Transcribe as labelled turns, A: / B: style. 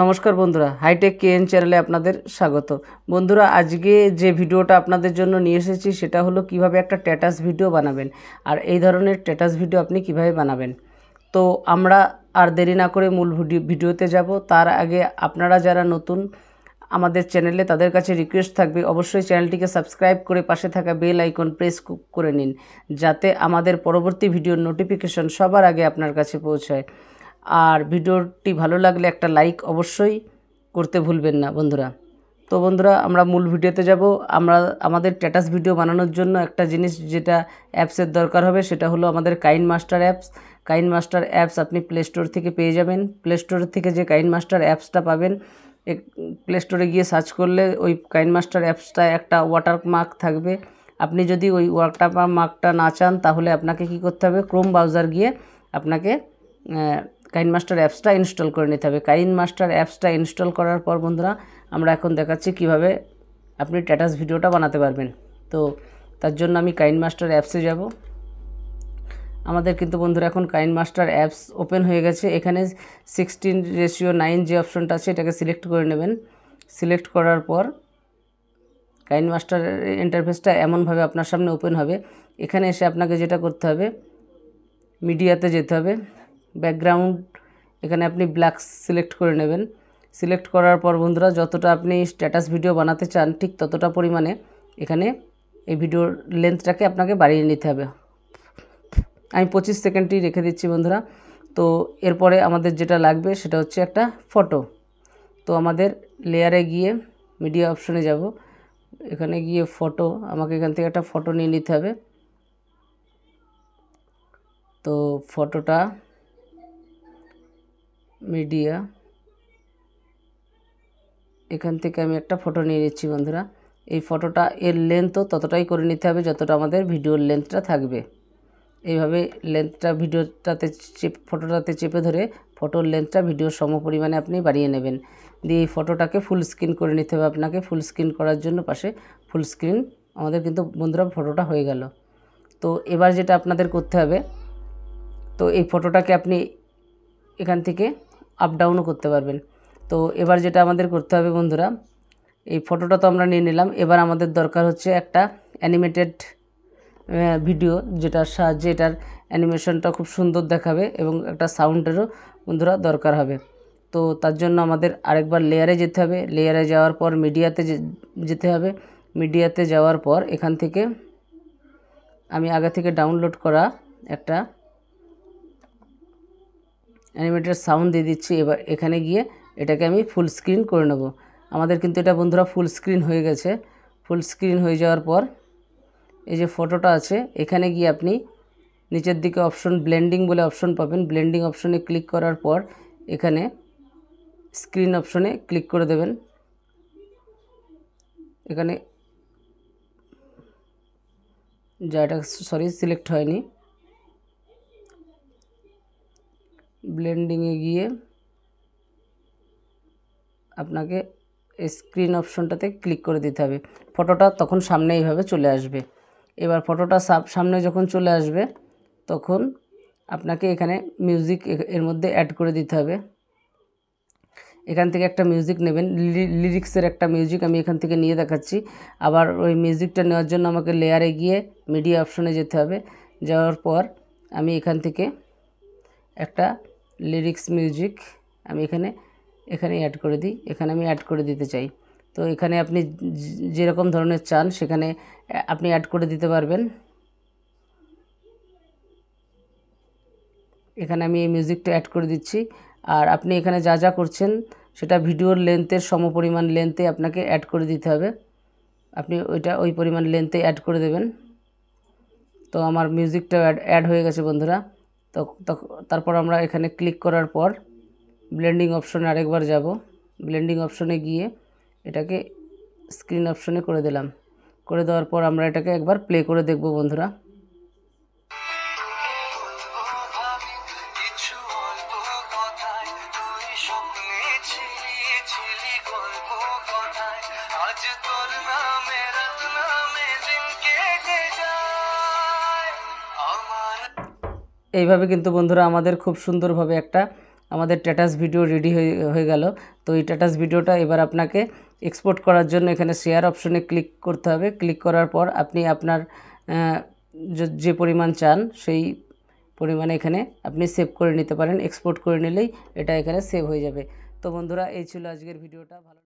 A: নমস্কার বন্ধুরা hi tech K N চ্যানেলে আপনাদের স্বাগত বন্ধুরা আজকে যে ভিডিওটা আপনাদের জন্য নিয়ে এসেছি সেটা হলো কিভাবে একটা ট্যাটাস ভিডিও বানাবেন আর এই ধরনের ট্যাটাস ভিডিও আপনি কিভাবে বানাবেন তো আমরা আর দেরি না করে মূল ভিডিও ভিডিওতে যাব তার আগে আপনারা যারা নতুন আমাদের চ্যানেলে তাদের কাছে রিকোয়েস্ট থাকবে অবশ্যই চ্যানেলটিকে সাবস্ক্রাইব করে পাশে থাকা বেল আইকন প্রেস করে নিন যাতে আমাদের পরবর্তী ভিডিওর নোটিফিকেশন সবার আগে আপনার কাছে পৌঁছায় আর ভিডিওটি ভালো লাগলে একটা লাইক অবশ্যই করতে ভুলবেন না বন্ধুরা তো বন্ধুরা আমরা মূল ভিডিওতে যাব আমরা আমাদের স্ট্যাটাস ভিডিও বানানোর জন্য একটা জিনিস যেটা অ্যাপসের দরকার হবে সেটা হলো আমাদের Kine master apps Kine master apps আপনি প্লে স্টোর থেকে পেয়ে যাবেন প্লে স্টোর থেকে যে কাইন মাস্টার অ্যাপসটা পাবেন প্লে স্টোরে গিয়ে সার্চ করলে ওই কাইন মাস্টার অ্যাপসটা একটা ওয়াটার মার্ক থাকবে আপনি যদি ওই ওয়াটার মার্কটা না চান তাহলে আপনাকে কি করতে হবে ক্রোম ব্রাউজার গিয়ে আপনাকে কাইন মাস্টার অ্যাপসটা ইনস্টল করে নিতে হবে কাইন মাস্টার অ্যাপসটা ইনস্টল করার পর বন্ধুরা আমরা এখন দেখাচ্ছি কিভাবে আপনি ট্যাটাস ভিডিওটা বানাতে পারবেন তো তার জন্য আমি কাইন মাস্টার অ্যাপসে যাব আমাদের কিন্তু বন্ধুরা এখন কাইন মাস্টার অ্যাপস ওপেন হয়ে গেছে এখানে সিক্সটিন রেশিও নাইন যে অপশনটা আছে এটাকে সিলেক্ট করে নেবেন সিলেক্ট করার পর কাইন মাস্টার ইন্টারফেসটা এমনভাবে আপনার সামনে ওপেন হবে এখানে এসে আপনাকে যেটা করতে হবে মিডিয়াতে যেতে হবে ব্যাকগ্রাউন্ড এখানে আপনি ব্ল্যাক সিলেক্ট করে নেবেন সিলেক্ট করার পর বন্ধুরা যতটা আপনি স্ট্যাটাস ভিডিও বানাতে চান ঠিক ততটা পরিমাণে এখানে এই ভিডিওর লেন্থটাকে আপনাকে বাড়িয়ে নিতে হবে আমি পঁচিশ সেকেন্ডই রেখে দিচ্ছি বন্ধুরা তো এরপরে আমাদের যেটা লাগবে সেটা হচ্ছে একটা ফটো তো আমাদের লেয়ারে গিয়ে মিডিয়া অপশনে যাব এখানে গিয়ে ফটো আমাকে এখান থেকে একটা ফটো নিয়ে নিতে হবে তো ফটোটা মিডিয়া এখান থেকে আমি একটা ফটো নিয়ে নিচ্ছি বন্ধুরা এই ফটোটা এর লেন্থও ততটাই করে নিতে হবে যতটা আমাদের ভিডিওর লেন্থটা থাকবে এইভাবে লেন্থটা ভিডিওটাতে চেপ ফটোটাতে চেপে ধরে ফটোর লেন্থটা ভিডিওর সম পরিমাণে আপনি বাড়িয়ে নেবেন দিয়ে এই ফটোটাকে ফুল স্ক্রিন করে নিতে হবে আপনাকে ফুল স্ক্রিন করার জন্য পাশে ফুল স্ক্রিন আমাদের কিন্তু বন্ধুরা ফটোটা হয়ে গেল তো এবার যেটা আপনাদের করতে হবে তো এই ফটোটাকে আপনি এখান থেকে আপ ডাউনও করতে পারবেন তো এবার যেটা আমাদের করতে হবে বন্ধুরা এই ফটোটা তো আমরা নিয়ে নিলাম এবার আমাদের দরকার হচ্ছে একটা অ্যানিমেটেড ভিডিও যেটার সাহায্যে এটার অ্যানিমেশনটা খুব সুন্দর দেখাবে এবং একটা সাউন্ডেরও বন্ধুরা দরকার হবে তো তার জন্য আমাদের আরেকবার লেয়ারে যেতে হবে লেয়ারে যাওয়ার পর মিডিয়াতে যেতে হবে মিডিয়াতে যাওয়ার পর এখান থেকে আমি আগে থেকে ডাউনলোড করা একটা অ্যানিমেটেড সাউন্ড দিয়ে দিচ্ছি এবার এখানে গিয়ে এটাকে আমি ফুল স্ক্রিন করে নেব আমাদের কিন্তু এটা বন্ধুরা ফুল স্ক্রিন হয়ে গেছে ফুল স্ক্রিন হয়ে যাওয়ার পর এই যে ফটোটা আছে এখানে গিয়ে আপনি নিচের দিকে অপশন ব্লেন্ডিং বলে অপশন পাবেন ব্লেন্ডিং অপশনে ক্লিক করার পর এখানে স্ক্রিন অপশনে ক্লিক করে দেবেন এখানে যা এটা সরি সিলেক্ট হয়নি ব্লেন্ডিংয়ে গিয়ে আপনাকে স্ক্রিন অপশনটাতে ক্লিক করে দিতে হবে ফটোটা তখন সামনে এইভাবে চলে আসবে এবার ফটোটা সামনে যখন চলে আসবে তখন আপনাকে এখানে মিউজিক এর মধ্যে অ্যাড করে দিতে হবে এখান থেকে একটা মিউজিক নেবেন লিরিক্সের একটা মিউজিক আমি এখান থেকে নিয়ে দেখাচ্ছি আবার ওই মিউজিকটা নেওয়ার জন্য আমাকে লেয়ারে গিয়ে মিডিয়া অপশনে যেতে হবে যাওয়ার পর আমি এখান থেকে একটা লিরিক্স মিউজিক আমি এখানে এখানে অ্যাড করে দিই এখানে আমি অ্যাড করে দিতে চাই তো এখানে আপনি যেরকম ধরনের চান সেখানে আপনি অ্যাড করে দিতে পারবেন এখানে আমি এই মিউজিকটা অ্যাড করে দিচ্ছি আর আপনি এখানে যা যা করছেন সেটা ভিডিওর লেন্থের সমপরিমাণ লেন্থে আপনাকে অ্যাড করে দিতে হবে আপনি ওইটা ওই পরিমাণ লেন্থে অ্যাড করে দেবেন তো আমার মিউজিকটা অ্যাড হয়ে গেছে বন্ধুরা তো তারপর আমরা এখানে ক্লিক করার পর ব্লেন্ডিং অপশনে আরেকবার যাব ব্লেন্ডিং অপশনে গিয়ে এটাকে স্ক্রিন অপশনে করে দিলাম করে দেওয়ার পর আমরা এটাকে একবার প্লে করে দেখব বন্ধুরা এইভাবে কিন্তু বন্ধুরা আমাদের খুব সুন্দরভাবে একটা আমাদের ট্যাটাস ভিডিও রেডি হয়ে হয়ে গেল তো এই ট্যাটাস ভিডিওটা এবার আপনাকে এক্সপোর্ট করার জন্য এখানে শেয়ার অপশনে ক্লিক করতে হবে ক্লিক করার পর আপনি আপনার যে পরিমাণ চান সেই পরিমাণে এখানে আপনি সেভ করে নিতে পারেন এক্সপোর্ট করে নিলেই এটা এখানে সেভ হয়ে যাবে তো বন্ধুরা এই ছিল আজকের ভিডিওটা ভালো